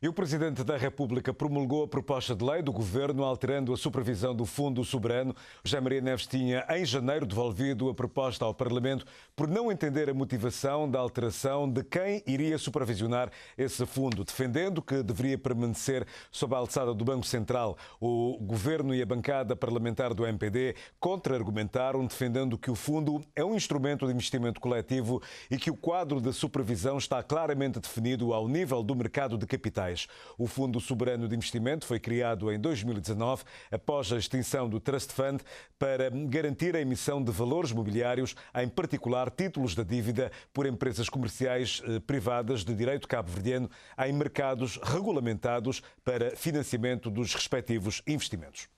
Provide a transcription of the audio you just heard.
E o Presidente da República promulgou a proposta de lei do Governo alterando a supervisão do Fundo Soberano. José Maria Neves tinha, em janeiro, devolvido a proposta ao Parlamento por não entender a motivação da alteração de quem iria supervisionar esse fundo, defendendo que deveria permanecer sob a alçada do Banco Central. O Governo e a bancada parlamentar do MPD contra-argumentaram, defendendo que o fundo é um instrumento de investimento coletivo e que o quadro de supervisão está claramente definido ao nível do mercado de capitais locais. O Fundo Soberano de Investimento foi criado em 2019, após a extinção do Trust Fund, para garantir a emissão de valores mobiliários, em particular títulos da dívida, por empresas comerciais eh, privadas de direito cabo-verdiano em mercados regulamentados para financiamento dos respectivos investimentos.